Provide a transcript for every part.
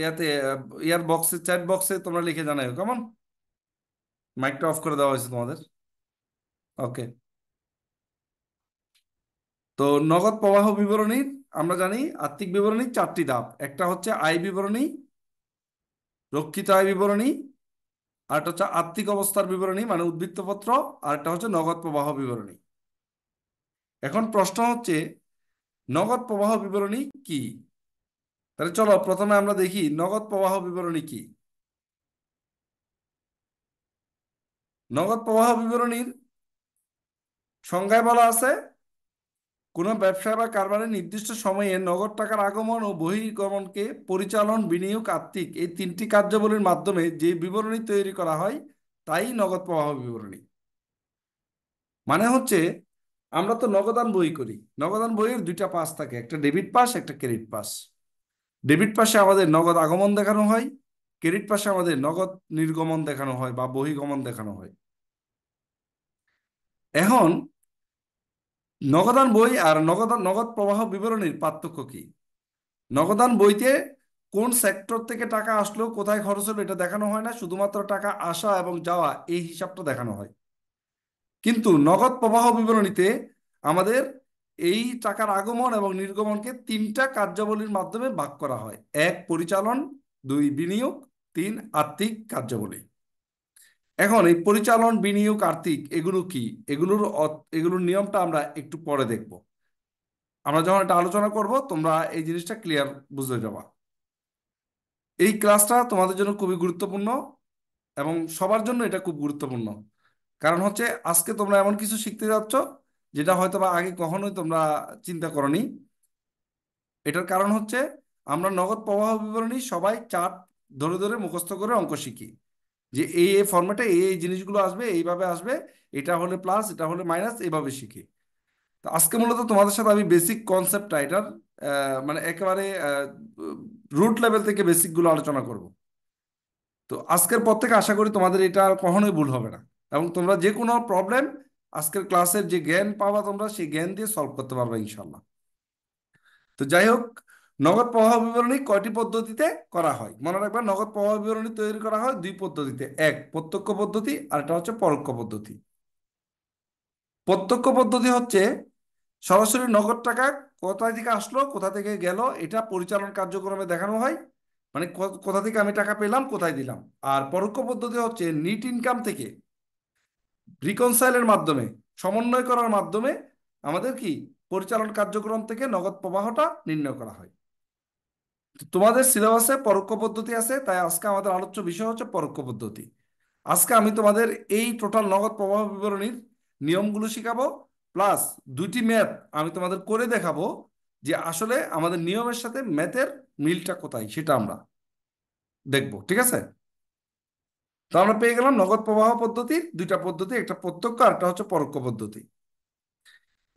ইয়াতে ইয়ার বক্সে চ্যাট বক্সে তোমরা লিখে জানাই কেমন মাইকটা অফ করে দেওয়া হয়েছে তোমাদের ওকে তো নগদ প্রবাহ বিবরণীর আমরা জানি আর্থিক বিবরণী চারটি ধাপ একটা হচ্ছে আয় বিবরণী রক্ষিত আয় বিবরণী আরেকটা হচ্ছে আর্থিক অবস্থার বিবরণী মানে উদ্বৃত্তপত্র আরেকটা হচ্ছে নগদ প্রবাহ বিবরণী এখন প্রশ্ন হচ্ছে নগদ প্রবাহ বিবরণী কি তাহলে চলো প্রথমে আমরা দেখি নগদ প্রবাহ বিবরণী কি নগদ প্রবাহ বিবরণীর সংজ্ঞায় বলা আছে কোনো ব্যবসা বা কারবারের নির্দিষ্ট সময়ে নগদ টাকার আগমন ও বহির্গমনকে পরিচালন বিনিয়োগ আত্মিক এই তিনটি কার্যাবলীর মাধ্যমে যে বিবরণী তৈরি করা হয় তাই নগদ প্রবাহ বিবরণী মানে হচ্ছে আমরা তো নগদান বই করি নগদান বইয়ের দুইটা পাস থাকে একটা ডেবিট পাস একটা ক্রেডিট পাস ডেবিট পাশে আমাদের নগদ আগমন দেখানো হয় ক্রেডিট পাশে আমাদের নগদ নির্গমন দেখানো হয় বা বহিগমন দেখানো হয় এখন নগদান বই আর নগদ নগদ প্রবাহ বিবরণীর পার্থক্য কি নগদান বইতে কোন সেক্টর থেকে টাকা আসলো কোথায় খরচ হলো এটা দেখানো হয় না শুধুমাত্র টাকা আসা এবং যাওয়া এই হিসাবটা দেখানো হয় কিন্তু নগদ প্রবাহ বিবরণীতে আমাদের এই টাকার আগমন এবং নির্গমনকে তিনটা কার্যাবলীর মাধ্যমে ভাগ করা হয় এক পরিচালন দুই বিনিয়োগ তিন আর্থিক কার্যাবলী এখন এই পরিচালন বিনিয়োগ আর্থিক এগুলো কি এগুলোর এগুলোর নিয়মটা আমরা একটু পরে দেখব আমরা যখন এটা আলোচনা করব তোমরা এই জিনিসটা ক্লিয়ার বুঝতে যাবা এই ক্লাসটা তোমাদের জন্য খুবই গুরুত্বপূর্ণ এবং সবার জন্য এটা খুব গুরুত্বপূর্ণ কারণ হচ্ছে আজকে তোমরা এমন কিছু শিখতে যাচ্ছ যেটা হয়তো বা আগে কখনোই তোমরা চিন্তা করনি এটার কারণ হচ্ছে আমরা নগদ প্রবাহ বিবরণী সবাই চার্ট ধরে ধরে মুখস্থ করে অঙ্ক শিখি যে এই এই ফর্মেটে এই এই জিনিসগুলো আসবে এইভাবে আসবে এটা হলে প্লাস এটা হলে মাইনাস এইভাবে শিখি তো আজকে মূলত তোমাদের সাথে আমি বেসিক কনসেপ্টটা এটার মানে একেবারে রুট লেভেল থেকে বেসিকগুলো আলোচনা করব তো আজকের পর থেকে আশা করি তোমাদের এটা কখনোই ভুল হবে না এবং তোমরা যে কোনো প্রবলেম আজকের ক্লাসের যে জ্ঞান পাবা তোমরা সেই জ্ঞান দিয়ে সলভ করতে পারবে ইনশাল্লাহ তো যাই হোক নগদ প্রবাহ বিবরণী কয়টি পদ্ধতিতে করা হয় মনে রাখবেন নগদ প্রবাহ বিবরণী তৈরি করা হয় দুই পদ্ধতিতে এক প্রত্যক্ষ পদ্ধতি আর এটা হচ্ছে পরোক্ষ পদ্ধতি প্রত্যক্ষ পদ্ধতি হচ্ছে সরাসরি নগদ টাকা কোথায় থেকে আসলো কোথা থেকে গেল এটা পরিচালন কার্যক্রমে দেখানো হয় মানে কোথা থেকে আমি টাকা পেলাম কোথায় দিলাম আর পরোক্ষ পদ্ধতি হচ্ছে নিট ইনকাম থেকে রিকনসাইলের মাধ্যমে সমন্বয় করার মাধ্যমে আমাদের কি পরিচালন কার্যক্রম থেকে নগদ প্রবাহটা নির্ণয় করা হয় তোমাদের সিলেবাসে পরোক্ষ পদ্ধতি আছে তাই আজকে আমাদের আলোচ্য বিষয় হচ্ছে পরোক্ষ পদ্ধতি আজকে আমি তোমাদের এই টোটাল নগদ প্রবাহ বিবরণীর নিয়মগুলো শিখাবো প্লাস দুইটি ম্যাথ আমি তোমাদের করে দেখাবো যে আসলে আমাদের নিয়মের সাথে ম্যাথের মিলটা কোথায় সেটা আমরা দেখব ঠিক আছে তো আমরা পেয়ে গেলাম নগদ প্রবাহ পদ্ধতি দুইটা পদ্ধতি একটা প্রত্যক্ষ আর একটা হচ্ছে পরোক্ষ পদ্ধতি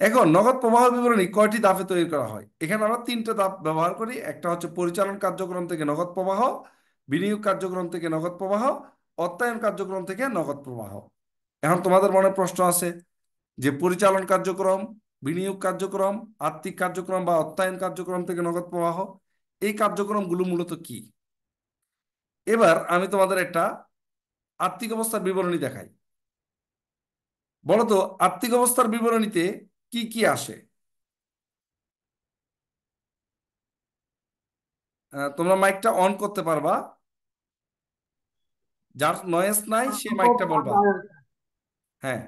এখন নগদ প্রবাহ বিবরণী কয়টি ধাপে তৈরি করা হয় এখানে আমরা তিনটা ধাপ ব্যবহার করি একটা হচ্ছে পরিচালন কার্যক্রম থেকে নগদ প্রবাহ বিনিয়োগ কার্যক্রম থেকে নগদ প্রবাহ অর্থায়ন কার্যক্রম থেকে নগদ প্রবাহ এখন তোমাদের মনে প্রশ্ন আছে যে পরিচালন কার্যক্রম বিনিয়োগ কার্যক্রম আর্থিক কার্যক্রম বা অর্থায়ন কার্যক্রম থেকে নগদ প্রবাহ এই কার্যক্রমগুলো মূলত কি এবার আমি তোমাদের একটা আর্থিক অবস্থার বিবরণী দেখাই বলতো আর্থিক অবস্থার বিবরণীতে কি কি আসে তোমরা মাইকটা অন করতে পারবা যার নয়েস নাই সে মাইকটা বলবা হ্যাঁ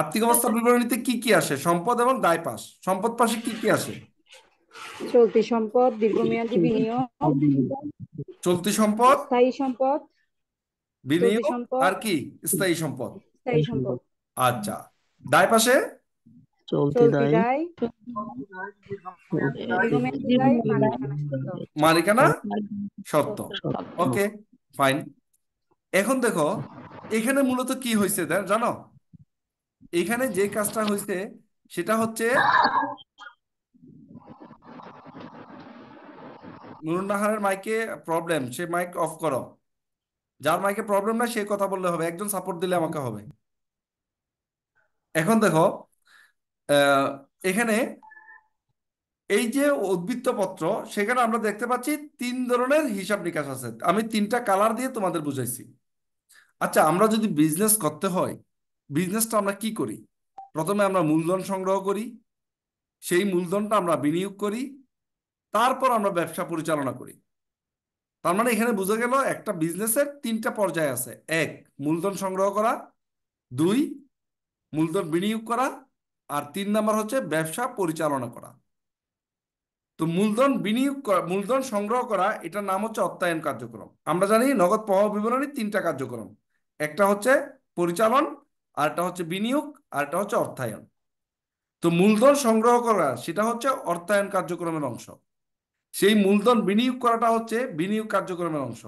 আর্থিক অবস্থার বিবরণীতে কি কি আসে সম্পদ এবং দায় পাস সম্পদ পাশে কি কি আসে চলতি সম্পদ দীর্ঘমেয়াদী বিনিয়োগ চলতি সম্পদ স্থায়ী সম্পদ বিনিয়োগ সম্পদ আর কি স্থায়ী সম্পদ আচ্ছা দায় পাশে মালিকানা সত্য ওকে ফাইন এখন দেখো এখানে মূলত কি হয়েছে জানো এখানে যে কাজটা হয়েছে সেটা হচ্ছে নুরুন্নাহারের মাইকে প্রবলেম সে মাইক অফ করো যার মাইকে প্রবলেম না সে কথা বললে হবে একজন সাপোর্ট দিলে আমাকে হবে এখন দেখো এখানে এই যে উদ্বৃত্ত পত্র সেখানে আমরা দেখতে পাচ্ছি তিন ধরনের হিসাব নিকাশ আছে আমি তিনটা কালার দিয়ে তোমাদের বুঝাইছি আচ্ছা আমরা যদি বিজনেস করতে হয় বিজনেসটা আমরা কি করি প্রথমে আমরা মূলধন সংগ্রহ করি সেই মূলধনটা আমরা বিনিয়োগ করি তারপর আমরা ব্যবসা পরিচালনা করি তার মানে এখানে বোঝা গেল একটা বিজনেসের তিনটা পর্যায় আছে এক মূলধন সংগ্রহ করা দুই মূলধন বিনিয়োগ করা আর তিন নাম্বার হচ্ছে ব্যবসা পরিচালনা করা তো মূলধন বিনিয়োগ মূলধন সংগ্রহ করা এটার নাম হচ্ছে অত্যায়ন কার্যক্রম আমরা জানি নগদ প্রবাহ বিবরণী তিনটা কার্যক্রম একটা হচ্ছে পরিচালন আর একটা হচ্ছে বিনিয়োগ আর একটা হচ্ছে অর্থায়ন তো মূলধন সংগ্রহ করা সেটা হচ্ছে অর্থায়ন কার্যক্রমের অংশ সেই মূলধন বিনিয়োগ করাটা হচ্ছে বিনিয়োগ কার্যক্রমের অংশ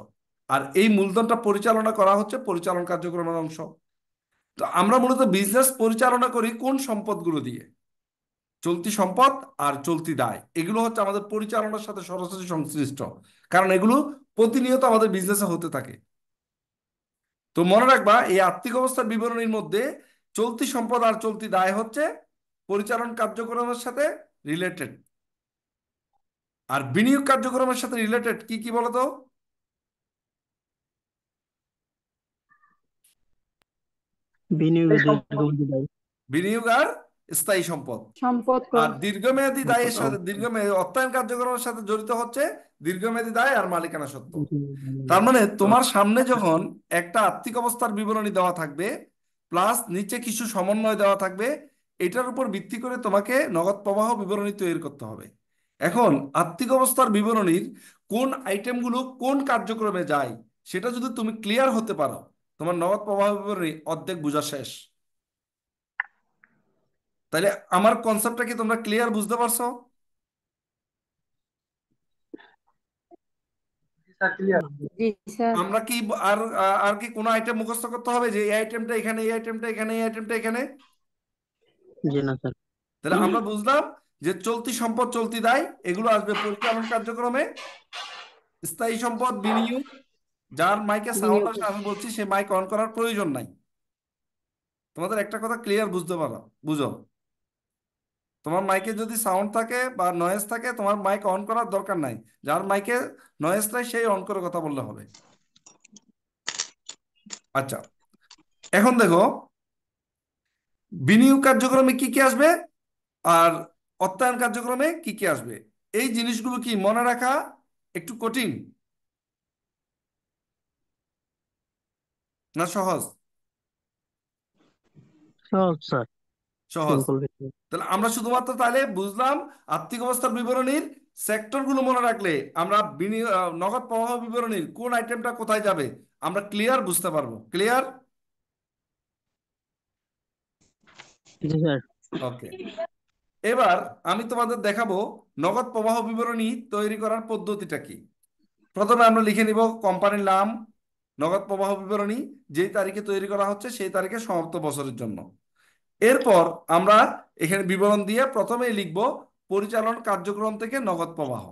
আর এই মূলধনটা পরিচালনা করা হচ্ছে পরিচালন কার্যক্রমের অংশ তো আমরা মূলত বিজনেস পরিচালনা করি কোন সম্পদগুলো দিয়ে চলতি সম্পদ আর চলতি দায় এগুলো হচ্ছে আমাদের পরিচালনার সাথে সরাসরি সংশ্লিষ্ট কারণ এগুলো প্রতিনিয়ত আমাদের বিজনেসে হতে থাকে তো মনে রাখবা এই আর্থিক অবস্থার বিবরণীর মধ্যে চলতি সম্পদ আর চলতি দায় হচ্ছে পরিচালন কার্যক্রমের সাথে রিলেটেড আর বিনিয়োগ কার্যক্রমের সাথে রিলেটেড কি কি বলতো বিনিয়োগ আর স্থায়ী সম্পদ আর দীর্ঘমেয়াদী দায়ের সাথে দীর্ঘমেয়াদী অর্থায়ন কার্যক্রমের সাথে জড়িত হচ্ছে দীর্ঘমেয়াদী দায় আর মালিকানা সত্য তার মানে তোমার সামনে যখন একটা আর্থিক অবস্থার বিবরণী দেওয়া থাকবে প্লাস নিচে কিছু সমন্বয় দেওয়া থাকবে এটার উপর ভিত্তি করে তোমাকে নগদ প্রবাহ বিবরণী তৈরি করতে হবে এখন আত্মিক অবস্থার বিবরণীর কোন আইটেমগুলো কোন কার্যক্রমে যায় সেটা যদি তুমি ক্লিয়ার হতে পারো তোমার নগদ প্রবাহ বিবরণী অর্ধেক বোঝা শেষ তাহলে আমার কনসেপ্টটা কি তোমরা ক্লিয়ার বুঝতে পারছো আমরা কি আর আর কি কোন আইটেম মুখস্থ করতে হবে যে এই আইটেমটা এখানে এই আইটেমটা এখানে এই আইটেমটা এখানে জি না স্যার তাহলে আমরা বুঝলাম যে চলতি সম্পদ চলতি দায় এগুলো আসবে পরিচালন কার্যক্রমে স্থায়ী সম্পদ বিনিয়োগ যার মাইকে সাউন্ড আসে আমি বলছি সে মাইক অন করার প্রয়োজন নাই তোমাদের একটা কথা ক্লিয়ার বুঝতে পারো বুঝো তোমার মাইকে যদি সাউন্ড থাকে বা নয়েজ থাকে তোমার মাইক অন করার দরকার নাই যার মাইকে নয়েজ নাই সেই অন করে কথা বললে হবে আচ্ছা এখন দেখো বিনিয়োগ কার্যক্রমে কি কি আসবে আর অর্থায়ন কার্যক্রমে কি কি আসবে এই জিনিসগুলো কি মনে রাখা একটু কঠিন না সহজ সহজ তাহলে আমরা শুধুমাত্র তাহলে বুঝলাম আর্থিক অবস্থার বিবরণীর সেক্টরগুলো মনে রাখলে আমরা নগদ প্রবাহ বিবরণীর কোন আইটেমটা কোথায় যাবে আমরা ক্লিয়ার বুঝতে পারবো ক্লিয়ার ওকে এবার আমি তোমাদের দেখাবো নগদ প্রবাহ বিবরণী তৈরি করার পদ্ধতিটা কি প্রথমে আমরা লিখে নিব কোম্পানির নাম নগদ প্রবাহ বিবরণী যেই তারিখে তৈরি করা হচ্ছে সেই তারিখে সমাপ্ত বছরের জন্য এরপর আমরা এখানে বিবরণ দিয়ে প্রথমেই লিখব পরিচালন কার্যক্রম থেকে নগদ প্রবাহ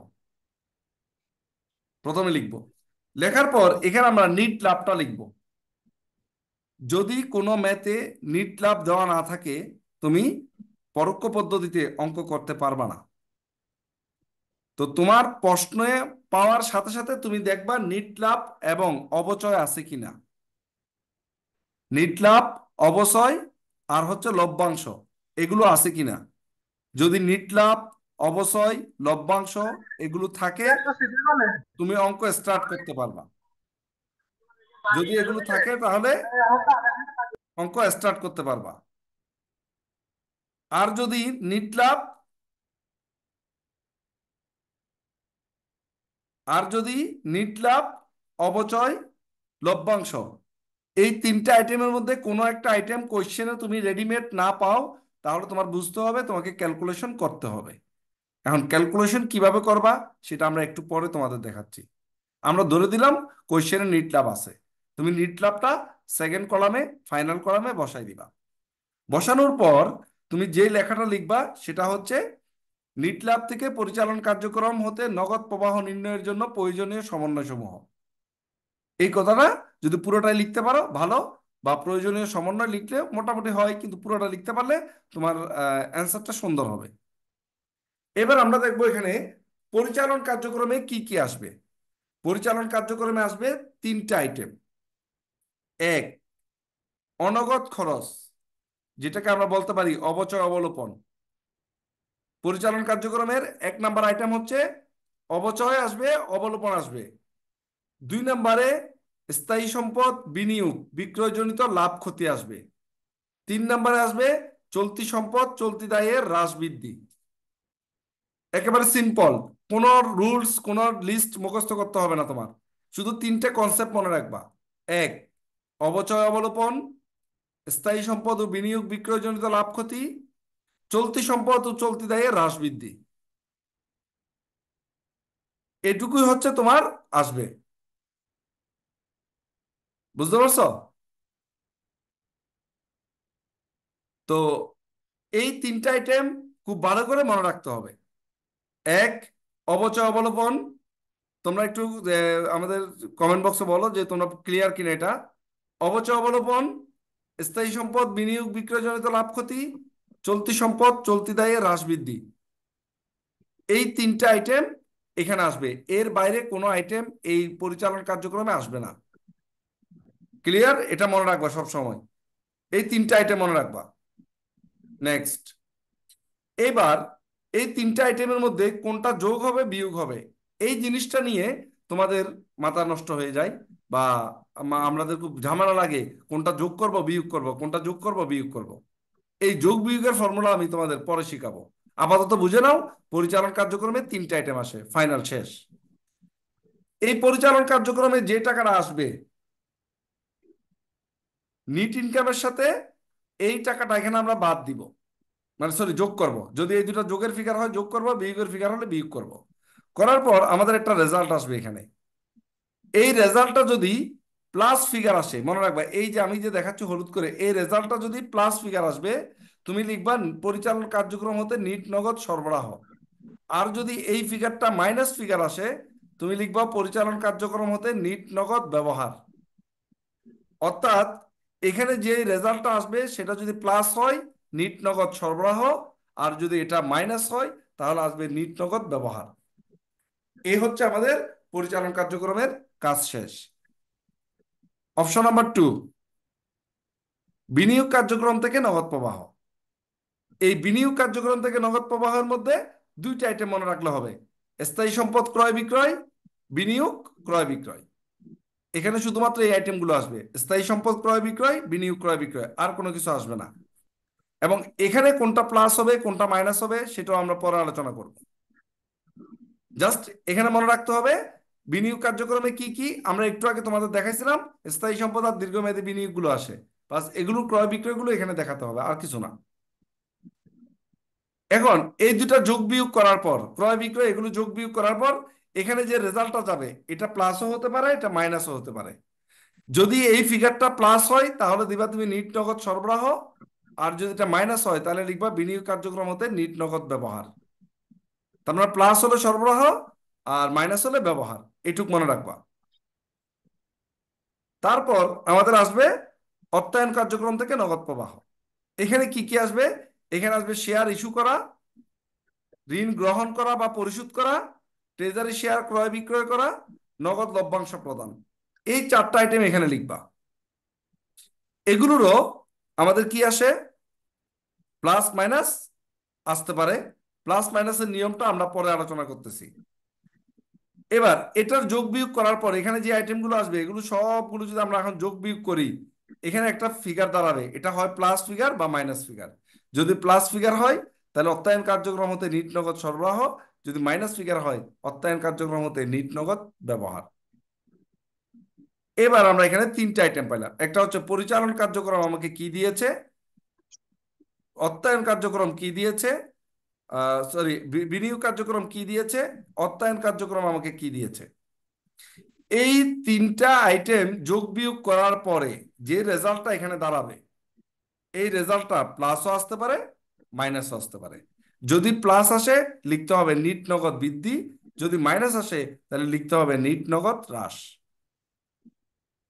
প্রথমে লিখব লেখার পর এখানে আমরা নিট লাভটা লিখব যদি কোনো ম্যাথে নিট লাভ দেওয়া না থাকে তুমি পরোক্ষ পদ্ধতিতে অঙ্ক করতে পারবা না তো তোমার প্রশ্নে পাওয়ার সাথে সাথে তুমি দেখবা নিট লাভ এবং অবচয় আছে কিনা নিট লাভ অবচয় আর হচ্ছে লভ্যাংশ এগুলো আছে কিনা যদি নিট লাভ অবচয় লভ্যাংশ এগুলো থাকে তুমি অঙ্ক স্টার্ট করতে পারবা যদি এগুলো থাকে তাহলে অঙ্ক স্টার্ট করতে পারবা আর যদি নিটলাপ আর যদি নিটলাপ লাভ অবচয় লভ্যাংশ এই তিনটা আইটেমের মধ্যে কোনো একটা আইটেম কোয়েশ্চেনে তুমি রেডিমেড না পাও তাহলে তোমার বুঝতে হবে তোমাকে ক্যালকুলেশন করতে হবে এখন ক্যালকুলেশন কিভাবে করবা সেটা আমরা একটু পরে তোমাদের দেখাচ্ছি আমরা ধরে দিলাম কোয়েশ্চেনে নিটলাপ লাভ আছে তুমি নিটলাপটা সেকেন্ড কলামে ফাইনাল কলামে বসাই দিবা বসানোর পর তুমি যে লেখাটা লিখবা সেটা হচ্ছে নিট থেকে পরিচালন কার্যক্রম হতে নগদ প্রবাহ নির্ণয়ের জন্য প্রয়োজনীয় সমন্বয় সমূহ এই কথাটা যদি পুরোটাই লিখতে পারো ভালো বা প্রয়োজনীয় সমন্বয় লিখলে মোটামুটি হয় কিন্তু পুরোটা লিখতে পারলে তোমার অ্যান্সারটা সুন্দর হবে এবার আমরা দেখব এখানে পরিচালন কার্যক্রমে কি কি আসবে পরিচালন কার্যক্রমে আসবে তিনটা আইটেম এক অনগত খরচ যেটাকে আমরা বলতে পারি অবচয় অবলোপন পরিচালন কার্যক্রমের এক নাম্বার আইটেম হচ্ছে অবচয় আসবে অবলোপন আসবে দুই নম্বরে স্থায়ী সম্পদ বিনিয়োগ বিক্রয়জনিত লাভ ক্ষতি আসবে তিন নম্বরে আসবে চলতি সম্পদ চলতি দায়ের হ্রাস বৃদ্ধি একেবারে সিম্পল কোনো রুলস কোনো লিস্ট মুখস্থ করতে হবে না তোমার শুধু তিনটে কনসেপ্ট মনে রাখবা এক অবচয় অবলোপন স্থায়ী সম্পদ ও বিনিয়োগ বিক্রয়জনিত লাভ ক্ষতি চলতি সম্পদ ও চলতি দায়ে হ্রাস বৃদ্ধি এটুকুই হচ্ছে তোমার আসবে বুঝতে পারছ তো এই তিনটা আইটেম খুব ভালো করে মনে রাখতে হবে এক অবচয় অবলম্বন তোমরা একটু আমাদের কমেন্ট বক্সে বলো যে তোমরা ক্লিয়ার কিনা এটা অবচয় অবলম্বন স্থায়ী সম্পদ বিনিয়োগ বিক্রয়জনিত লাভ ক্ষতি চলতি সম্পদ চলতি দায়ে হ্রাস বৃদ্ধি এই তিনটা আইটেম এখানে আসবে এর বাইরে কোনো আইটেম এই পরিচালন কার্যক্রমে আসবে না ক্লিয়ার এটা মনে রাখবা সব সময় এই তিনটা আইটেম মনে রাখবা নেক্সট এবার এই তিনটা আইটেমের মধ্যে কোনটা যোগ হবে বিয়োগ হবে এই জিনিসটা নিয়ে তোমাদের মাথা নষ্ট হয়ে যায় বা আমাদের খুব ঝামেলা লাগে কোনটা যোগ করব বিয়োগ করব কোনটা যোগ করব বিয়োগ করব। এই যোগ বিয়োগের ফর্মুলা আমি তোমাদের পরে শিখাবো আপাতত বুঝে নাও পরিচালন কার্যক্রমে তিনটা আইটেম আসে ফাইনাল শেষ এই পরিচালন কার্যক্রমে যে টাকাটা আসবে নিট ইনকামের সাথে এই টাকাটা এখানে আমরা বাদ দিব মানে সরি যোগ করব যদি এই দুটো যোগের ফিগার হয় যোগ করবো বিয়োগের ফিগার হলে বিয়োগ করব করার পর আমাদের একটা রেজাল্ট আসবে এখানে এই রেজাল্টটা যদি প্লাস ফিগার আসে মনে রাখবা এই যে আমি যে দেখাচ্ছি হলুদ করে এই রেজাল্টটা যদি প্লাস ফিগার আসবে তুমি লিখবা পরিচালন কার্যক্রম হতে নিট নগদ সরবরাহ আর যদি এই ফিগারটা মাইনাস ফিগার আসে তুমি লিখবা পরিচালন কার্যক্রম হতে নিট নগদ ব্যবহার অর্থাৎ এখানে যে রেজাল্টটা আসবে সেটা যদি প্লাস হয় নিট নগদ সরবরাহ আর যদি এটা মাইনাস হয় তাহলে আসবে নিট নগদ ব্যবহার এই হচ্ছে আমাদের পরিচালন কার্যক্রমের কাজ শেষ অপশন নাম্বার টু বিনিয়োগ কার্যক্রম থেকে নগদ প্রবাহ এই বিনিয়োগ কার্যক্রম থেকে নগদ প্রবাহের মধ্যে দুইটা আইটেম মনে রাখলে হবে স্থায়ী সম্পদ ক্রয় বিক্রয় বিনিয়োগ ক্রয় বিক্রয় এখানে শুধুমাত্র এই আইটেমগুলো আসবে স্থায়ী সম্পদ ক্রয় বিক্রয় বিনিয়োগ ক্রয় বিক্রয় আর কোনো কিছু আসবে না এবং এখানে কোনটা প্লাস হবে কোনটা মাইনাস হবে সেটাও আমরা পরে আলোচনা করবো জাস্ট এখানে মনে রাখতে হবে বিনিয়োগ কার্যক্রমে কি কি আমরা একটু আগে তোমাদের দেখাইছিলাম স্থায়ী সম্পদ আর দীর্ঘমেয়াদী বিনিয়োগগুলো আসে প্লাস এগুলো ক্রয় বিক্রয়গুলো এখানে দেখাতে হবে আর কিছু না এখন এই দুটা যোগ বিয়োগ করার পর ক্রয় বিক্রয় এগুলো যোগ বিয়োগ করার পর এখানে যে রেজাল্টটা যাবে এটা প্লাসও হতে পারে এটা মাইনাসও হতে পারে যদি এই ফিগারটা প্লাস হয় তাহলে দিবা তুমি নিট নগদ সরবরাহ আর যদি এটা মাইনাস হয় তাহলে লিখবা বিনিয়োগ কার্যক্রম হতে নিট নগদ ব্যবহার তার মানে প্লাস হলো সরবরাহ আর মাইনাস হলে ব্যবহার এটুক মনে রাখবা তারপর আমাদের আসবে অর্থায়ন কার্যক্রম থেকে নগদ প্রবাহ এখানে কি কি আসবে এখানে আসবে শেয়ার ইস্যু করা ঋণ গ্রহণ করা বা পরিশোধ করা ট্রেজারি শেয়ার ক্রয় বিক্রয় করা নগদ লভ্যাংশ প্রদান এই চারটা আইটেম এখানে লিখবা এগুলোরও আমাদের কি আসে প্লাস মাইনাস আসতে পারে প্লাস মাইনাসের নিয়মটা আমরা পরে আলোচনা করতেছি এবার এটার যোগ বিয়োগ করার পর এখানে যে আইটেমগুলো আসবে এগুলো সবগুলো যদি আমরা এখন যোগ বিয়োগ করি এখানে একটা ফিগার দাঁড়াবে এটা হয় প্লাস ফিগার বা মাইনাস ফিগার যদি প্লাস ফিগার হয় তাহলে অত্যায়ন কার্যক্রম হতে নিট নগদ সরবরাহ যদি মাইনাস ফিগার হয় অত্যায়ন কার্যক্রম হতে নিট নগদ ব্যবহার এবার আমরা এখানে তিনটা আইটেম পাইলাম একটা হচ্ছে পরিচালন কার্যক্রম আমাকে কি দিয়েছে অত্যায়ন কার্যক্রম কি দিয়েছে সরি বিনিয়োগ কার্যক্রম কি দিয়েছে অর্থায়ন কার্যক্রম আমাকে কি দিয়েছে এই তিনটা আইটেম যোগ বিয়োগ করার পরে যে রেজাল্টটা এখানে দাঁড়াবে এই রেজাল্টটা প্লাসও আসতে পারে মাইনাসও আসতে পারে যদি প্লাস আসে লিখতে হবে নিট নগদ বৃদ্ধি যদি মাইনাস আসে তাহলে লিখতে হবে নিট নগদ হ্রাস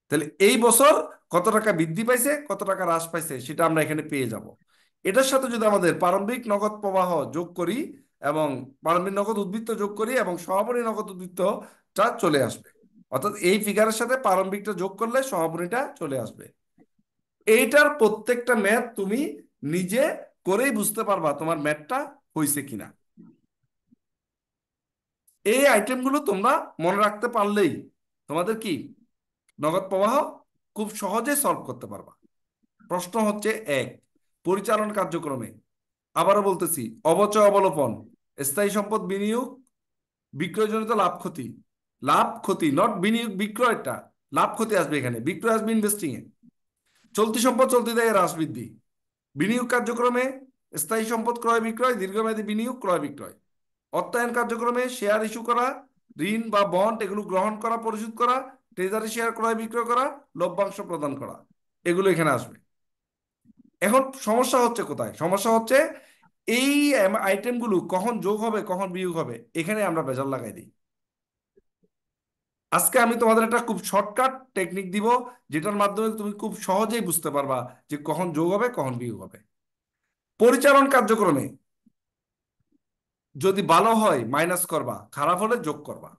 তাহলে এই বছর কত টাকা বৃদ্ধি পাইছে কত টাকা হ্রাস পাইছে সেটা আমরা এখানে পেয়ে যাব এটার সাথে যদি আমাদের প্রারম্ভিক নগদ প্রবাহ যোগ করি এবং প্রারম্ভিক নগদ উদ্বৃত্ত যোগ করি এবং সমাপনী নগদ উদ্বৃত্তটা চলে আসবে অর্থাৎ এই ফিগারের সাথে প্রারম্ভিকটা যোগ করলে সমাপনীটা চলে আসবে এইটার প্রত্যেকটা ম্যাথ তুমি নিজে করেই বুঝতে পারবা তোমার ম্যাথটা হয়েছে কিনা এই আইটেমগুলো তোমরা মনে রাখতে পারলেই তোমাদের কি নগদ প্রবাহ খুব সহজে সলভ করতে পারবা প্রশ্ন হচ্ছে এক পরিচালন কার্যক্রমে আবারও বলতেছি অবচয় অবলোপন স্থায়ী সম্পদ বিনিয়োগ বিক্রয়জনিত লাভ ক্ষতি লাভ ক্ষতি নট বিনিয়োগ বিক্রয়টা লাভ ক্ষতি আসবে এখানে বিক্রয় আসবে ইনভেস্টিং এ চলতি সম্পদ চলতি দেয় হ্রাস বৃদ্ধি বিনিয়োগ কার্যক্রমে স্থায়ী সম্পদ ক্রয় বিক্রয় দীর্ঘমেয়াদী বিনিয়োগ ক্রয় বিক্রয় অর্থায়ন কার্যক্রমে শেয়ার ইস্যু করা ঋণ বা বন্ড এগুলো গ্রহণ করা পরিশোধ করা ট্রেজারি শেয়ার ক্রয় বিক্রয় করা লভ্যাংশ প্রদান করা এগুলো এখানে আসবে এখন সমস্যা হচ্ছে কোথায় সমস্যা হচ্ছে এই আইটেমগুলো কখন যোগ হবে কখন বিয়োগ হবে এখানে আমরা বেজাল লাগাই দিই আজকে আমি তোমাদের একটা খুব শর্টকাট টেকনিক দিব যেটার মাধ্যমে তুমি খুব সহজেই বুঝতে পারবা যে কখন যোগ হবে কখন বিয়োগ হবে পরিচালন কার্যক্রমে যদি ভালো হয় মাইনাস করবা খারাপ হলে যোগ করবা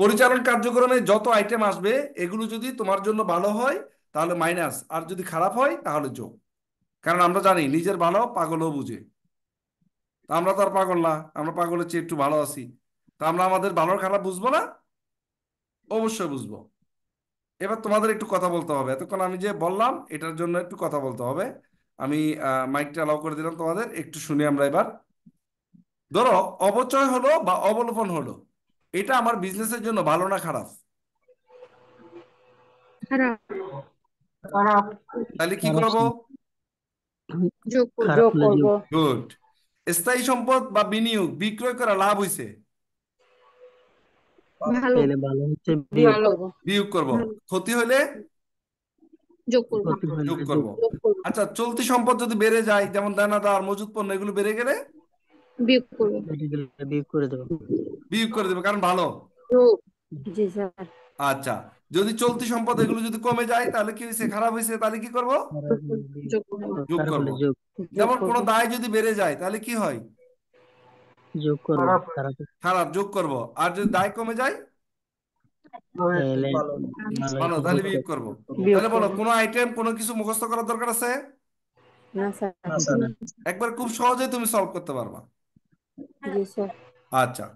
পরিচালন কার্যক্রমে যত আইটেম আসবে এগুলো যদি তোমার জন্য ভালো হয় তাহলে মাইনাস আর যদি খারাপ হয় তাহলে যোগ কারণ আমরা জানি নিজের ভালো পাগলও বুঝে তা আমরা তো আর পাগল না আমরা পাগলের চেয়ে একটু ভালো আছি তা আমরা আমাদের ভালোর খারাপ বুঝবো না অবশ্যই বুঝবো এবার তোমাদের একটু কথা বলতে হবে এতক্ষণ আমি যে বললাম এটার জন্য একটু কথা বলতে হবে আমি মাইকটা অ্যালাউ করে দিলাম তোমাদের একটু শুনি আমরা এবার ধরো অবচয় হলো বা অবলোপন হলো এটা আমার বিজনেসের জন্য ভালো না খারাপ খারাপ তাহলে কি করব যোগ করব গুড স্থায়ী সম্পদ বা বিনিয়োগ বিক্রয় করা লাভ হইছে বিয়োগ করব ক্ষতি হলে যোগ করব আচ্ছা চলতি সম্পদ যদি বেড়ে যায় যেমন দানাদার মজুত পণ্য এগুলো বেড়ে গেলে বিয়োগ করে দেব বিয়োগ করে কারণ ভালো আচ্ছা যদি চলতি সম্পদ এগুলো যদি কমে যায় তাহলে কি হয়েছে খারাপ হয়েছে তাহলে কি করবো যোগ করব যেমন কোনো দায় যদি বেড়ে যায় তাহলে কি হয় যোগ করব খারাপ যোগ করব আর যদি দায় কমে যায় ভালো তাহলে বিয়োগ করবো তাহলে বলো কোনো আইটেম কোনো কিছু মুখস্থ করার দরকার আছে একবার খুব সহজে তুমি সলভ করতে পারবা আচ্ছা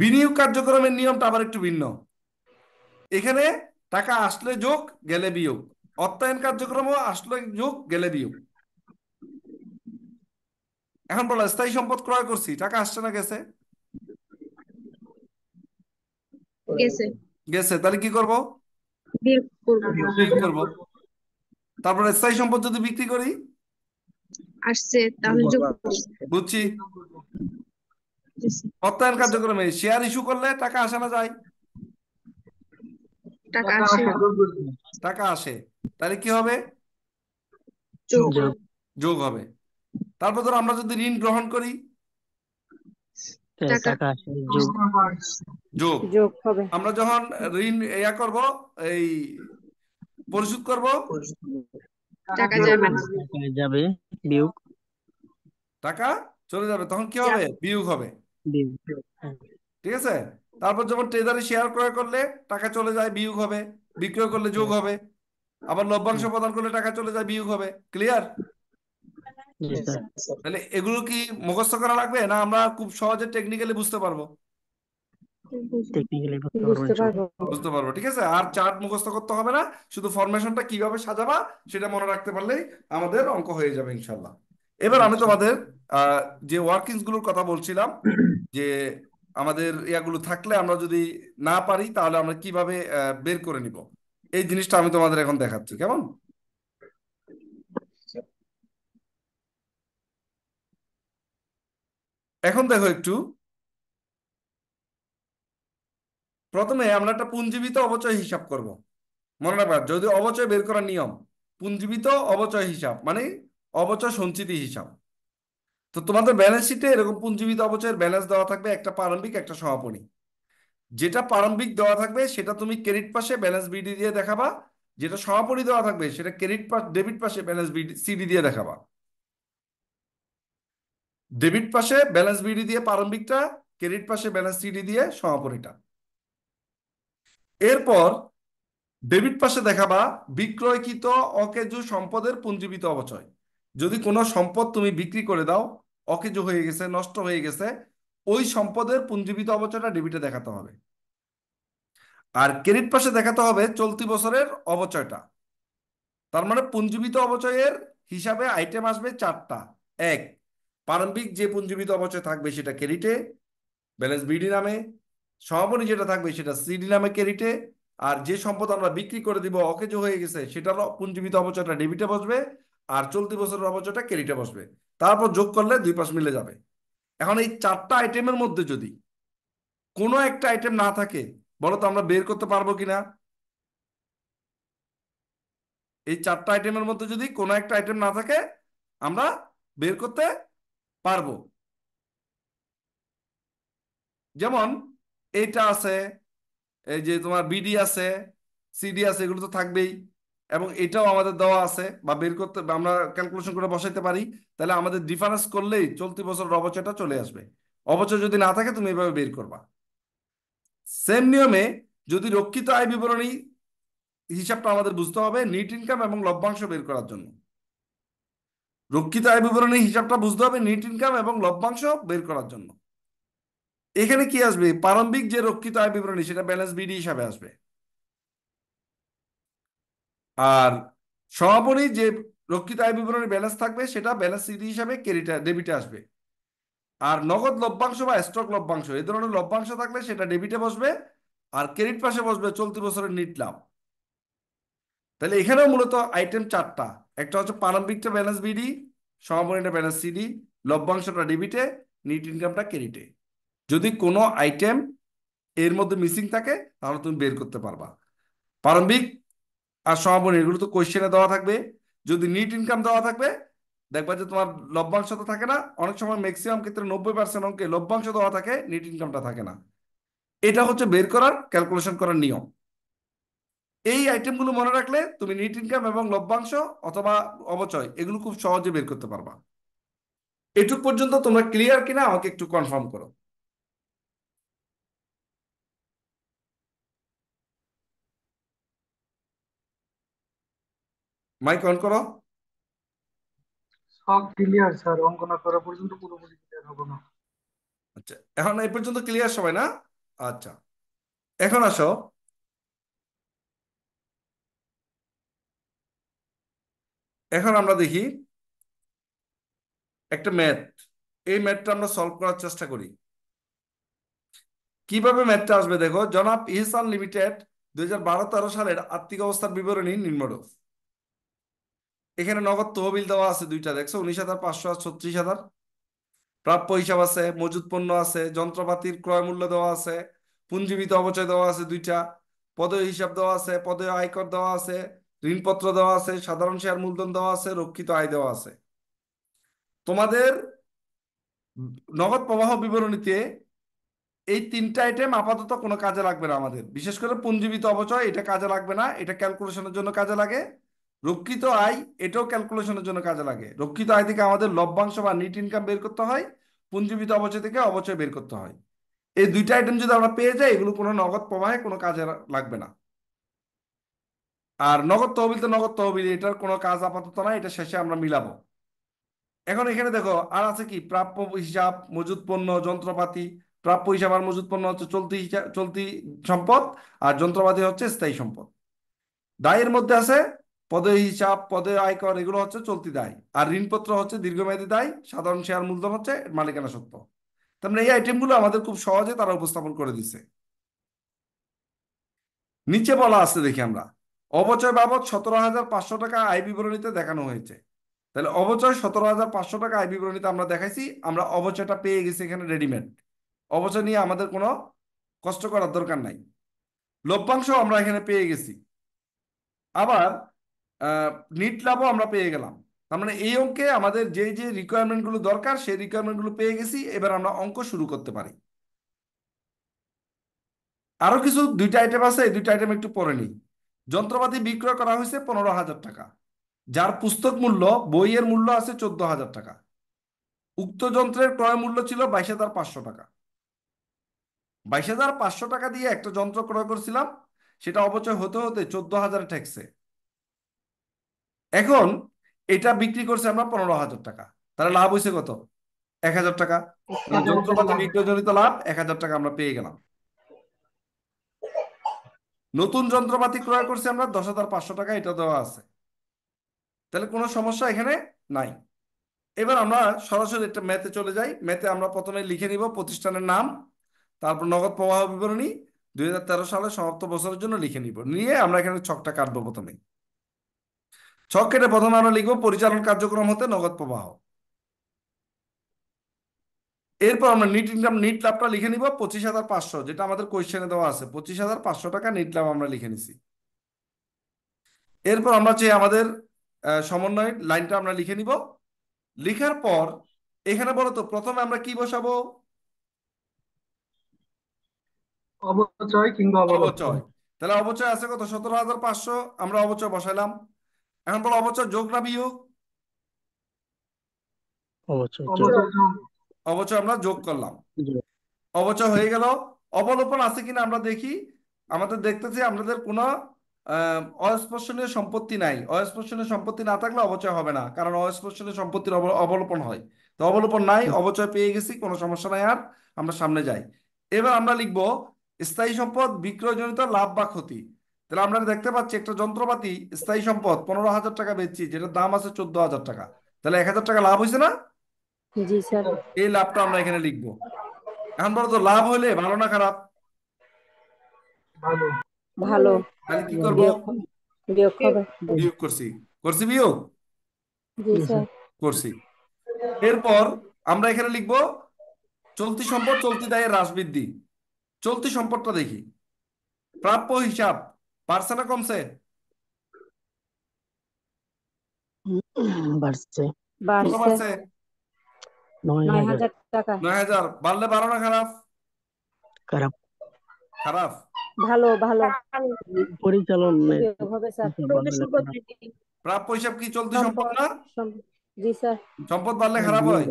বিনিয়োগ কার্যক্রমের নিয়মটা আবার একটু ভিন্ন এখানে টাকা আসলে যোগ গেলে বিয়োগ অর্থায়ন কার্যক্রম আসলে যোগ গেলে বিয়োগ এখন বলো স্থায়ী সম্পদ ক্রয় করছি টাকা আসছে না গেছে গেছে তাহলে কি করব করব তারপরে স্থায়ী সম্পদ যদি বিক্রি করি আসছে তাহলে বুঝছি অর্থায়ন কার্যক্রমে শেয়ার ইস্যু করলে টাকা আসে না যায় টাকা আসে টাকা আসে তাহলে কি হবে যোগ হবে তারপর ধর আমরা যদি ঋণ গ্রহণ করি হ্যাঁ, যোগ হবে আমরা যখন ঋণ ইয়া করব এই পরিশোধ করব টাকা যাবে যাবে বিয়োগ টাকা চলে যাবে তখন কি হবে বিয়োগ হবে হ্যাঁ। ঠিক আছে তারপর যখন ট্রেজারি শেয়ার ক্রয় করলে টাকা চলে যায় বিয়োগ হবে বিক্রয় করলে যোগ হবে আবার লভ্যাংশ প্রদান করলে টাকা চলে যায় বিয়োগ হবে ক্লিয়ার তাহলে এগুলো কি মুখস্থ করা লাগবে না আমরা খুব সহজে টেকনিক্যালি বুঝতে পারবো বুঝতে পারবো ঠিক আছে আর চার্ট মুখস্থ করতে হবে না শুধু ফরমেশনটা কিভাবে সাজাবা সেটা মনে রাখতে পারলেই আমাদের অঙ্ক হয়ে যাবে ইনশাল্লাহ এবার আমি তোমাদের যে ওয়ার্কিংস গুলোর কথা বলছিলাম যে আমাদের ইয়াগুলো থাকলে আমরা যদি না পারি তাহলে আমরা কিভাবে বের করে নিব এই জিনিসটা আমি তোমাদের এখন দেখাচ্ছি কেমন এখন দেখো একটু প্রথমে আমরা একটা পুঞ্জীবিত অবচয় হিসাব করব মনে রাখবার যদি অবচয় বের করার নিয়ম পুঞ্জীবিত অবচয় হিসাব মানে অবচয় সঞ্চিতি হিসাব তো তোমাদের ব্যালেন্স শিটে এরকম পুঞ্জিবিত অবচয়ের ব্যালেন্স দেওয়া থাকবে একটা প্রারম্ভিক একটা সমাপনী যেটা প্রারম্ভিক দেওয়া থাকবে সেটা তুমি ক্রেডিট পাশে ব্যালেন্স বিডি দিয়ে দেখাবা যেটা সমাপনী দেওয়া থাকবে সেটা ক্রেডিট পাশ ডেবিট পাশে ব্যালেন্স বিডি সিডি দিয়ে দেখাবা ডেবিট পাশে ব্যালেন্স বিডি দিয়ে প্রারম্ভিকটা ক্রেডিট পাশে ব্যালেন্স সিডি দিয়ে সমাপনীটা এরপর ডেবিট পাশে দেখাবা বিক্রয়কৃত অকেজু সম্পদের পুঞ্জীবিত অবচয় যদি কোনো সম্পদ তুমি বিক্রি করে দাও অকেজো হয়ে গেছে নষ্ট হয়ে গেছে ওই সম্পদের পুঞ্জীবিত অবচয়টা ডেবিটে দেখাতে হবে আর ক্রেডিট পাশে দেখাতে হবে চলতি বছরের অবচয়টা তার মানে পুঞ্জীবিত অবচয়ের হিসাবে আইটেম আসবে চারটা এক প্রারম্ভিক যে পুঞ্জীবিত অবচয় থাকবে সেটা ক্রেডিটে ব্যালেন্স বিডি নামে সমাপনী যেটা থাকবে সেটা সিডি নামে ক্রেডিটে আর যে সম্পদ আমরা বিক্রি করে দিব অকেজ হয়ে গেছে সেটারও পুঞ্জীবিত অবচয়টা ডেবিটে বসবে আর চলতি বছরের অবচয়টা ক্যারিটে বসবে তারপর যোগ করলে দুই পাশ মিলে যাবে এখন এই চারটা আইটেমের মধ্যে যদি কোনো একটা আইটেম না থাকে বলো তো আমরা বের করতে পারবো কিনা এই চারটা আইটেমের মধ্যে যদি কোনো একটা আইটেম না থাকে আমরা বের করতে পারবো যেমন এইটা আছে এই যে তোমার বিডি আছে সিডি আছে এগুলো তো থাকবেই এবং এটাও আমাদের দেওয়া আছে বা বের করতে আমরা ক্যালকুলেশন করে বসাইতে পারি তাহলে আমাদের ডিফারেন্স করলেই চলতি বছরের অবচয়টা চলে আসবে অবচয় যদি না থাকে তুমি এভাবে বের করবা সেম নিয়মে যদি রক্ষিত আয় বিবরণী হিসাবটা আমাদের বুঝতে হবে নিট ইনকাম এবং লভ্যাংশ বের করার জন্য রক্ষিত আয় বিবরণী হিসাবটা বুঝতে হবে নিট ইনকাম এবং লভ্যাংশ বের করার জন্য এখানে কি আসবে প্রারম্ভিক যে রক্ষিত আয় বিবরণী সেটা ব্যালেন্স বিডি হিসাবে আসবে আর সমাপনী যে রক্ষিত আয় বিবরণের ব্যালেন্স থাকবে সেটা ব্যালেন্স সিটি হিসাবে ক্রেডিটে ডেবিটে আসবে আর নগদ লভ্যাংশ বা স্টক লভ্যাংশ এই ধরনের লভ্যাংশ থাকলে সেটা ডেবিটে বসবে আর ক্রেডিট পাশে বসবে চলতি বছরের নিট লাভ তাহলে এখানেও মূলত আইটেম চারটা একটা হচ্ছে প্রারম্ভিকটা ব্যালেন্স বিডি সমাপনীটা ব্যালেন্স সিডি লভ্যাংশটা ডেবিটে নিট ইনকামটা ক্রেডিটে যদি কোনো আইটেম এর মধ্যে মিসিং থাকে তাহলে তুমি বের করতে পারবা প্রারম্ভিক আর সমাপনী এগুলো তো কোয়েশ্চেনে দেওয়া থাকবে যদি নিট ইনকাম দেওয়া থাকবে দেখবা যে তোমার লভ্যাংশ তো থাকে না অনেক সময় ম্যাক্সিমাম ক্ষেত্রে নব্বই পার্সেন্ট অঙ্কে লভ্যাংশ দেওয়া থাকে নিট ইনকামটা থাকে না এটা হচ্ছে বের করার ক্যালকুলেশন করার নিয়ম এই আইটেমগুলো মনে রাখলে তুমি নিট ইনকাম এবং লভ্যাংশ অথবা অবচয় এগুলো খুব সহজে বের করতে পারবা এটুক পর্যন্ত তোমরা ক্লিয়ার কিনা আমাকে একটু কনফার্ম করো মাইক অন করো সব ক্লিয়ার স্যার অঙ্কনা করা পর্যন্ত পুরোপুরি ক্লিয়ার হবে না আচ্ছা এখন এই পর্যন্ত ক্লিয়ার সবাই না আচ্ছা এখন আসো এখন আমরা দেখি একটা ম্যাথ এই ম্যাথটা আমরা সলভ করার চেষ্টা করি কিভাবে ম্যাথটা আসবে দেখো জনাব ইহসান লিমিটেড দুই সালের আর্থিক অবস্থার বিবরণী নিম্নরূপ এখানে নগদ তহবিল দেওয়া আছে দুইটা দেখছো উনিশ হাজার পাঁচশো আর ছত্রিশ হাজার প্রাপ্য হিসাব আছে মজুদ পণ্য আছে যন্ত্রপাতির ক্রয় মূল্য দেওয়া আছে পুঞ্জীবিত অবচয় দেওয়া আছে দুইটা পদে হিসাব দেওয়া আছে পদে আয়কর দেওয়া আছে ঋণপত্র দেওয়া আছে সাধারণ শেয়ার মূলধন দেওয়া আছে রক্ষিত আয় দেওয়া আছে তোমাদের নগদ প্রবাহ বিবরণীতে এই তিনটা আইটেম আপাতত কোনো কাজে লাগবে না আমাদের বিশেষ করে পুঞ্জীবিত অবচয় এটা কাজে লাগবে না এটা ক্যালকুলেশনের জন্য কাজে লাগে রক্ষিত আয় এটাও ক্যালকুলেশনের জন্য কাজে লাগে রক্ষিত আয় থেকে আমাদের লভ্যাংশ বা নিট ইনকাম বের করতে হয় পুঞ্জীবিত অবচয় থেকে অবচয় বের করতে হয় এই দুইটা আইটেম যদি আমরা পেয়ে যাই এগুলো কোনো নগদ প্রবাহে কোনো কাজে লাগবে না আর নগদ তহবিল তো নগদ তহবিল এটার কোনো কাজ আপাতত না এটা শেষে আমরা মিলাবো এখন এখানে দেখো আর আছে কি প্রাপ্য হিসাব মজুদ পণ্য যন্ত্রপাতি প্রাপ্য হিসাব আর মজুদ পণ্য হচ্ছে চলতি চলতি সম্পদ আর যন্ত্রপাতি হচ্ছে স্থায়ী সম্পদ দায়ের মধ্যে আছে পদে হিসাব পদে আয়কর এগুলো হচ্ছে চলতি দায় আর ঋণপত্র হচ্ছে দীর্ঘমেয়াদী দায় সাধারণ শেয়ার মূলধন হচ্ছে মালিকানা তার তাহলে এই আইটেমগুলো আমাদের খুব সহজে তারা উপস্থাপন করে দিছে নিচে বলা আছে দেখি আমরা অবচয় বাবদ সতেরো হাজার পাঁচশো টাকা আয় বিবরণীতে দেখানো হয়েছে তাহলে অবচয় সতেরো হাজার পাঁচশো টাকা আয় বিবরণীতে আমরা দেখাইছি আমরা অবচয়টা পেয়ে গেছি এখানে রেডিমেড অবচয় নিয়ে আমাদের কোনো কষ্ট করার দরকার নাই লভ্যাংশ আমরা এখানে পেয়ে গেছি আবার নিট লাভও আমরা পেয়ে গেলাম তার মানে এই অঙ্কে আমাদের যে যে রিকোয়ারমেন্টগুলো দরকার সেই রিকোয়ারমেন্টগুলো পেয়ে গেছি এবার আমরা অঙ্ক শুরু করতে পারি আরো কিছু দুইটা আইটেম আছে এই দুইটা আইটেম একটু পরে নিই যন্ত্রপাতি বিক্রয় করা হয়েছে পনেরো হাজার টাকা যার পুস্তক মূল্য বইয়ের মূল্য আছে চোদ্দ হাজার টাকা উক্ত যন্ত্রের ক্রয় মূল্য ছিল বাইশ হাজার পাঁচশো টাকা বাইশ হাজার পাঁচশো টাকা দিয়ে একটা যন্ত্র ক্রয় করছিলাম সেটা অবচয় হতে হতে চোদ্দ হাজার ঠেকছে এখন এটা বিক্রি করছে আমরা পনেরো হাজার টাকা তাহলে লাভ হয়েছে কত এক হাজার টাকা যন্ত্রপাতি বিক্রয়জনিত লাভ এক হাজার টাকা আমরা পেয়ে গেলাম নতুন যন্ত্রপাতি ক্রয় করছি আমরা দশ হাজার পাঁচশো টাকা এটা দেওয়া আছে তাহলে কোনো সমস্যা এখানে নাই এবার আমরা সরাসরি একটা ম্যাথে চলে যাই ম্যাথে আমরা প্রথমে লিখে নিব প্রতিষ্ঠানের নাম তারপর নগদ প্রবাহ বিবরণী দুই সালে সমাপ্ত বছরের জন্য লিখে নিব নিয়ে আমরা এখানে ছকটা কাটবো প্রথমে ছক কেটে প্রথম আমরা লিখবো পরিচালন কার্যক্রম হতে নগদ প্রবাহ এরপর আমরা নিট ইনকাম নিট লাভটা লিখে নিব পঁচিশ হাজার পাঁচশো যেটা আমাদের কোয়েশ্চেনে দেওয়া আছে পঁচিশ হাজার পাঁচশো টাকা নিট লাভ আমরা লিখে নিছি এরপর আমরা চাই আমাদের সমন্বয় লাইনটা আমরা লিখে নিব লিখার পর এখানে বলো তো প্রথমে আমরা কি বসাবো অবচয় কিংবা অবচয় তাহলে অবচয় আছে কত সতেরো হাজার পাঁচশো আমরা অবচয় বসাইলাম এখন বলো অবচয় যোগ না বিয়োগ অবচর আমরা যোগ করলাম অবচয় হয়ে গেল অবলোপন আছে কিনা আমরা দেখি আমাদের দেখতেছি আমাদের কোন অস্পর্শনীয় সম্পত্তি নাই অস্পর্শনীয় সম্পত্তি না থাকলে অবচয় হবে না কারণ অস্পর্শনীয় সম্পত্তির অবলোপন হয় তো অবলোপন নাই অবচয় পেয়ে গেছি কোনো সমস্যা নাই আর আমরা সামনে যাই এবার আমরা লিখবো স্থায়ী সম্পদ বিক্রয়জনিত লাভ বা ক্ষতি তাহলে আমরা দেখতে পাচ্ছি একটা যন্ত্রপাতি স্থায়ী সম্পদ পনেরো হাজার টাকা বেচছি যেটা দাম আছে চোদ্দ হাজার টাকা তাহলে এক হাজার টাকা লাভ হয়েছে না এই লাভটা আমরা এখানে লিখবো এখন বলো তো লাভ হলে ভালো না খারাপ ভালো তাহলে কি বিয়োগ করছি করছি বিয়োগ করছি এরপর আমরা এখানে লিখবো চলতি সম্পদ চলতি দায়ের হ্রাস বৃদ্ধি চলতি সম্পদটা দেখি প্রাপ্য হিসাব বাড়ছে না কমছে বাড়ছে বাড়ছে নয় হাজার বাড়লে না খারাপ খারাপ খারাপ ভালো ভালো পরিচালন প্রাপ্য হিসাব কি চলতি সম্পদ না সম্পদ বাড়লে খারাপ হয়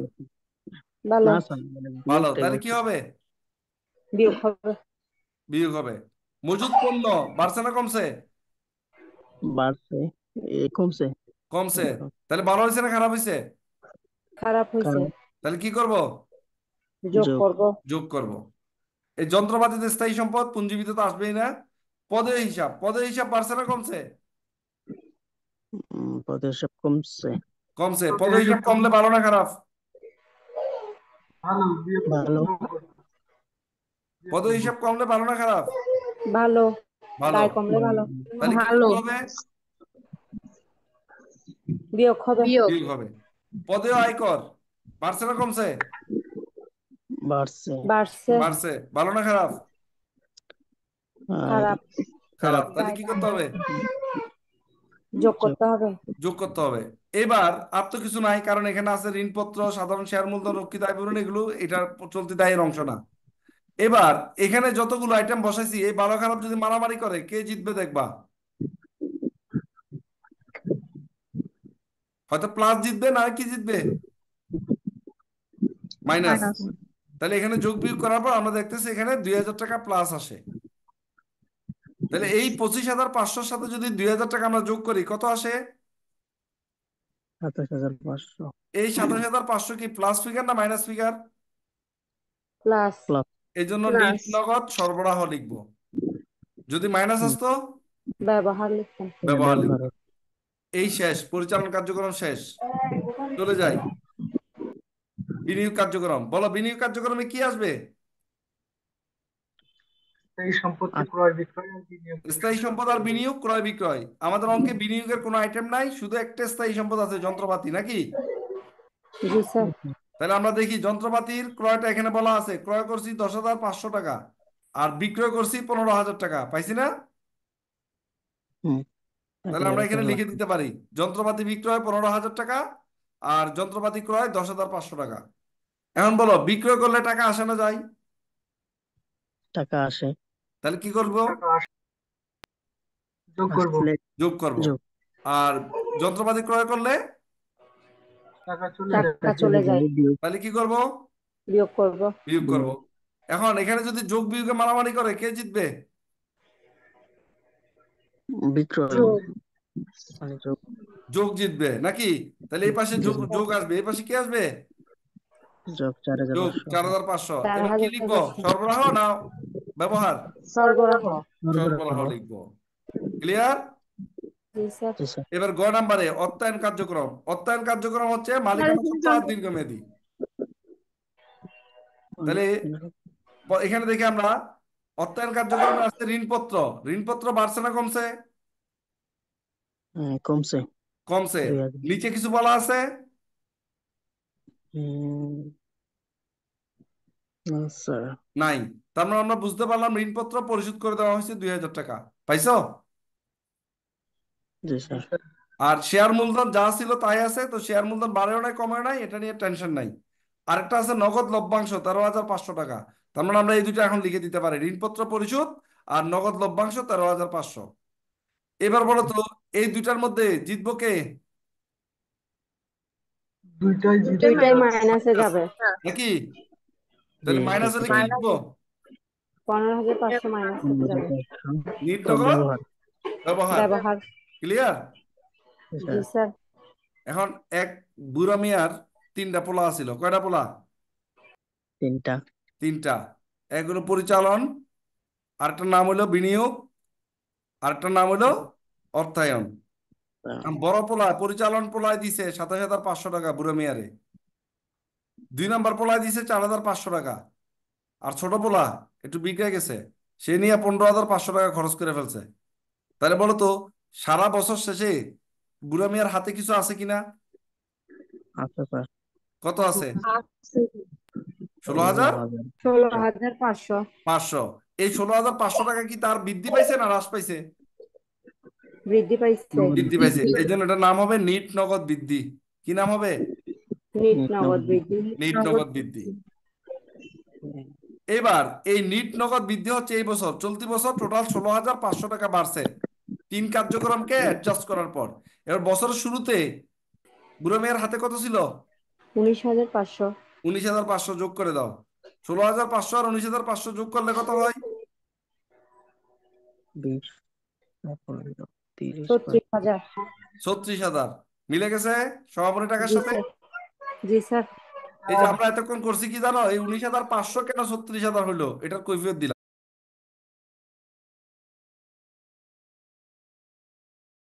ভালো ভালো তাহলে কি হবে বিয়োগ হবে বিয়োগ হবে মজুদ পণ্য বাড়ছে না কমছে বাড়ছে কমছে হ্যাঁ, কমছে তাহলে ভালো হয়েছে না খারাপ হয়েছে খারাপ হয়েছে তাহলে কি করব যোগ করব যোগ করব এই যন্ত্রপাতি স্থায়ী সম্পদ পুঞ্জীবিত তো আসবেই না পদের হিসাব পদের হিসাব বাড়ছে না কমছে পদের হিসাব কমছে কমছে পদের হিসাব কমলে ভালো না খারাপ ভালো পদের হিসাব কমলে ভালো না খারাপ ভালো কমলে ভালো ভালো বিয়োগ হবে বিয়োগ হবে পদে আয়কর বাড়ছে না কমছে বাড়ছে বাড়ছে ভালো না খারাপ খারাপ খারাপ তাহলে কি করতে হবে যোগ করতে হবে যোগ করতে হবে এবার আর তো কিছু নাই কারণ এখানে আছে ঋণপত্র সাধারণ শেয়ার মূলধন রক্ষিত আয় এগুলো এটা চলতি দায়ের অংশ না এবার এখানে যতগুলো আইটেম বসাইছি এই ভালো খারাপ যদি মারামারি করে কে জিতবে দেখবা হয়তো প্লাস জিতবে না কি জিতবে মাইনাস তাহলে এখানে যোগ বিয়োগ করার পর আমরা দেখতেছি এখানে দুই হাজার টাকা প্লাস আসে তাহলে এই পঁচিশ হাজার পাঁচশোর সাথে যদি দুই হাজার টাকা আমরা যোগ করি কত আসে এই সাতাশ হাজার পাঁচশো কি প্লাস ফিগার না মাইনাস ফিগার প্লাস প্লাস এই জন্য ডিট নগদ সরবরাহ লিখব যদি মাইনাস আসতো ব্যবহার লিখব এই শেষ পরিচালন কার্যক্রম শেষ চলে যাই বিনিয়োগ কার্যক্রম বলো বিনিয়োগ কার্যক্রমে কি আসবে স্থায়ী সম্পদ আর বিনিয়োগ ক্রয় বিক্রয় আমাদের অঙ্কে বিনিয়োগের কোনো আইটেম নাই শুধু একটা স্থায়ী সম্পদ আছে যন্ত্রপাতি নাকি জি স্যার তাহলে আমরা দেখি যন্ত্রপাতির ক্রয়টা এখানে বলা আছে ক্রয় করছি দশ হাজার পাঁচশো টাকা আর বিক্রয় করছি পনেরো হাজার টাকা পাইছি না তাহলে আমরা এখানে লিখে দিতে পারি যন্ত্রপাতি বিক্রয় পনেরো হাজার টাকা আর যন্ত্রপাতি ক্রয় দশ হাজার পাঁচশো টাকা এখন বলো বিক্রয় করলে টাকা আসে না যায় টাকা আসে তাহলে কি করবো যোগ করবো যোগ করবো আর যন্ত্রপাতি ক্রয় করলে টাকা চলে যায় তাহলে কি করব বিয়োগ করব বিয়োগ করব এখন এখানে যদি যোগ বিয়োগে মারামারি করে কে জিতবে যোগ জিতবে নাকি তাহলে এই পাশে যোগ যোগ আসবে এই পাশে কে আসবে যোগ চার হাজার পাঁচশো কি লিখবো সরবরাহ না ব্যবহার সরবরাহ সরবরাহ লিখবো ক্লিয়ার এবার গ নাম্বারে কার্যক্রম কার্যক্রম হচ্ছে মালিকানা দীর্ঘমেয়াদী তাহলে এখানে দেখি আমরা আসছে ঋণপত্র ঋণপত্র বাড়ছে না কমছে হ্যাঁ, কমছে কমছে নিচে কিছু বলা আছে নাই তার মানে আমরা বুঝতে পারলাম ঋণপত্র পরিশোধ করে দেওয়া হয়েছে দুই হাজার টাকা পাইছো আর শেয়ার মূলধন যা ছিল তাই আছে তো শেয়ার মূলধন বাড়েও নাই কমে নাই এটা নিয়ে টেনশন নাই আরেকটা আছে নগদ লভ্যাংশ তেরো হাজার পাঁচশো টাকা তার মানে আমরা এই দুটো এখন লিখে দিতে পারি ঋণপত্র পরিশোধ আর নগদ লভ্যাংশ তেরো হাজার পাঁচশো এবার বলো তো এই দুইটার মধ্যে জিতবো কে নাকি তাহলে মাইনাস হলে কি ব্যবহার ক্লিয়ার এখন এক বুড়া মিয়ার তিনটা পোলা ছিল কয়টা পোলা তিনটা তিনটা পরিচালন আরেকটার নাম হলো বিনিয়োগ আরেকটার নাম হলো অর্থায়ন হ্যাঁ। বড় পোলা পরিচালন পোলায় দিছে সাতাশ হাজার পাঁচশো টাকা বুড়ো মেয়ারে দুই নাম্বার পোলায় দিছে চার হাজার পাঁচশো টাকা আর ছোট পোলা একটু বিগড়ে গেছে সে নিয়ে পনেরো হাজার পাঁচশো টাকা খরচ করে ফেলছে তাহলে বলো তো সারা বছর শেষে বুড়া মিয়ার হাতে কিছু আছে কিনা আছে স্যার কত আছে ষোলো হাজার ষোলো হাজার পাঁচশো পাঁচশো এই ষোলো হাজার পাঁচশো টাকা কি তার বৃদ্ধি পাইছে না হ্রাস পাইছে বৃদ্ধি পাইছে বৃদ্ধি পাইছে এই জন্য এটা নাম হবে নিট নগদ বৃদ্ধি কি নাম হবে নিট নগদ বৃদ্ধি নিট নগদ বৃদ্ধি এবার এই নিট নগদ বৃদ্ধি হচ্ছে এই বছর চলতি বছর টোটাল ষোলো হাজার পাঁচশো টাকা বাড়ছে তিন কার্যক্রমকে অ্যাডজাস্ট করার পর এবার বছরের শুরুতে বুড়ো মেয়ের হাতে কত ছিল উনিশ হাজার পাঁচশো উনিশ হাজার পাঁচশো যোগ করে দাও ষোলো হাজার পাঁচশো আর উনিশ হাজার পাঁচশো যোগ করলে কত হয় ছত্রিশ হাজার মিলে গেছে সভাপতি টাকার সাথে এই যে আমরা এতক্ষণ করছি কি জানো এই উনিশ হাজার পাঁচশো কেন ছত্রিশ হাজার হলো এটার কৈফিয়ত দিলাম